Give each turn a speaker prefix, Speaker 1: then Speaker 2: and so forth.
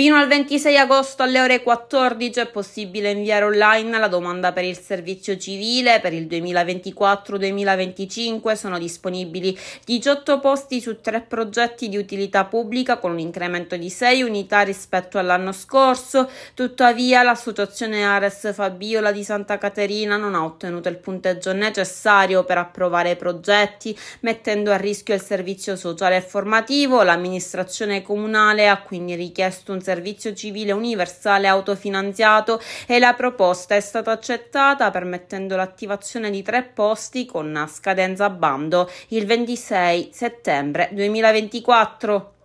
Speaker 1: Fino al 26 agosto alle ore 14 è possibile inviare online la domanda per il servizio civile. Per il 2024-2025 sono disponibili 18 posti su tre progetti di utilità pubblica con un incremento di 6 unità rispetto all'anno scorso. Tuttavia l'associazione Ares Fabiola di Santa Caterina non ha ottenuto il punteggio necessario per approvare i progetti, mettendo a rischio il servizio sociale e formativo. L'amministrazione comunale ha quindi richiesto un servizio civile universale autofinanziato e la proposta è stata accettata permettendo l'attivazione di tre posti con scadenza a bando il 26 settembre 2024.